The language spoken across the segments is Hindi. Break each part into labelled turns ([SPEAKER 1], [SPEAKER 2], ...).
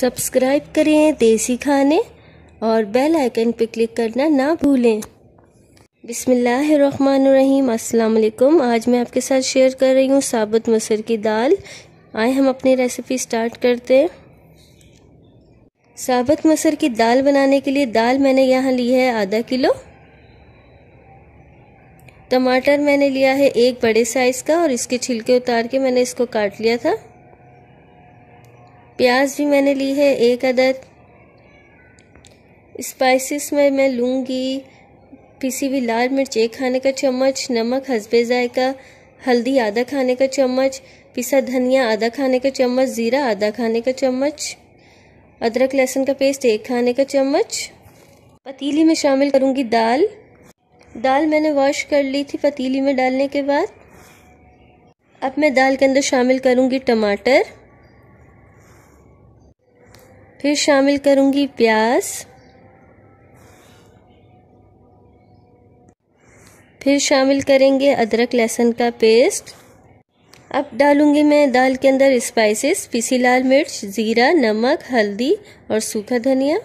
[SPEAKER 1] सब्सक्राइब करें देसी खाने और बेल आइकन पर क्लिक करना ना भूलें बिसमीम अस्सलाम आज मैं आपके साथ शेयर कर रही हूँ साबुत मसर की दाल आए हम अपनी रेसिपी स्टार्ट करते हैं साबुत मसर की दाल बनाने के लिए दाल मैंने यहाँ ली है आधा किलो टमाटर मैंने लिया है एक बड़े साइज़ का और इसके छिलके उतार के मैंने इसको काट लिया था प्याज भी मैंने ली है एक अदद स्पाइसेस में मैं लूँगी पीसी हुई लाल मिर्च एक खाने का चम्मच नमक हसबे ज़ायका हल्दी आधा खाने का चम्मच पिसा धनिया आधा खाने का चम्मच ज़ीरा आधा खाने का चम्मच अदरक लहसुन का पेस्ट एक खाने का चम्मच पतीली में शामिल करूँगी दाल दाल मैंने वॉश कर ली थी पतीली में डालने के बाद अब मैं दाल के अंदर शामिल करूँगी टमाटर फिर शामिल करूँगी प्याज फिर शामिल करेंगे अदरक लहसुन का पेस्ट अब डालूंगी मैं दाल के अंदर स्पाइसेस पीसी लाल मिर्च ज़ीरा नमक हल्दी और सूखा धनिया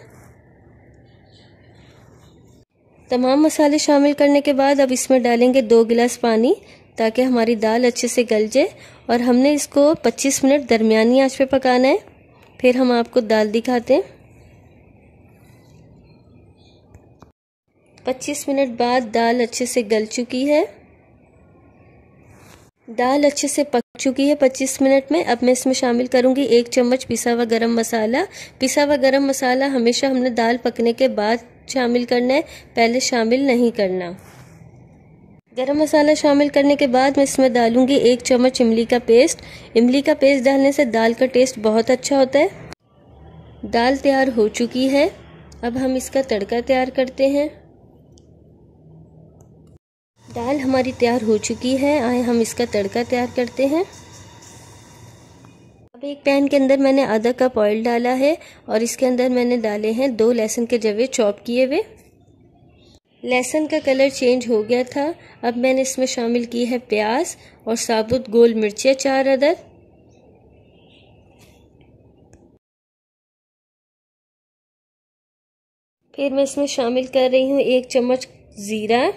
[SPEAKER 1] तमाम मसाले शामिल करने के बाद अब इसमें डालेंगे दो गिलास पानी ताकि हमारी दाल अच्छे से गल जाए और हमने इसको 25 मिनट दरमियानी आंच पे पकाना है फिर हम आपको दाल दिखाते हैं 25 मिनट बाद दाल अच्छे से गल चुकी है दाल अच्छे से पक चुकी है 25 मिनट में अब मैं इसमें शामिल करूंगी एक चम्मच पिसा हुआ गरम मसाला पिसा हुआ गरम मसाला हमेशा हमने दाल पकने के बाद शामिल करना है पहले शामिल नहीं करना गरम मसाला शामिल करने के बाद मैं इसमें डालूंगी एक चम्मच इमली का पेस्ट इमली का पेस्ट डालने से दाल का टेस्ट बहुत अच्छा होता है दाल तैयार हो चुकी है अब हम इसका तड़का तैयार करते हैं दाल हमारी तैयार हो चुकी है आए हम इसका तड़का तैयार करते हैं अब एक पैन के अंदर मैंने आधा कप ऑयल डाला है और इसके अंदर मैंने डाले हैं दो लहसुन के जवे चॉप किए हुए लहसुन का कलर चेंज हो गया था अब मैंने इसमें शामिल की है प्याज और साबुत गोल मिर्चियाँ चार अदद फिर मैं इसमें शामिल कर रही हूँ एक चम्मच ज़ीरा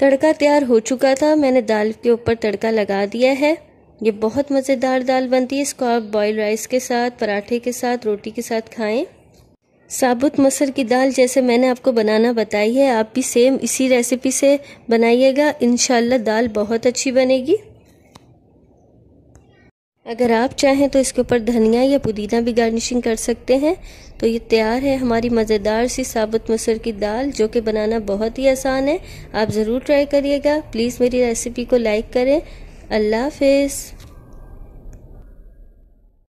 [SPEAKER 1] तड़का तैयार हो चुका था मैंने दाल के ऊपर तड़का लगा दिया है ये बहुत मज़ेदार दाल बनती है इसको आप बॉयल राइस के साथ पराठे के साथ रोटी के साथ खाएं साबुत मसर की दाल जैसे मैंने आपको बनाना बताई है आप भी सेम इसी रेसिपी से बनाइएगा इन दाल बहुत अच्छी बनेगी अगर आप चाहें तो इसके ऊपर धनिया या पुदीना भी गार्निशिंग कर सकते हैं तो ये तैयार है हमारी मज़ेदार सी साबुत मसर की दाल जो कि बनाना बहुत ही आसान है आप ज़रूर ट्राई करिएगा प्लीज़ मेरी रेसिपी को लाइक करें अल्लाह हाफिज़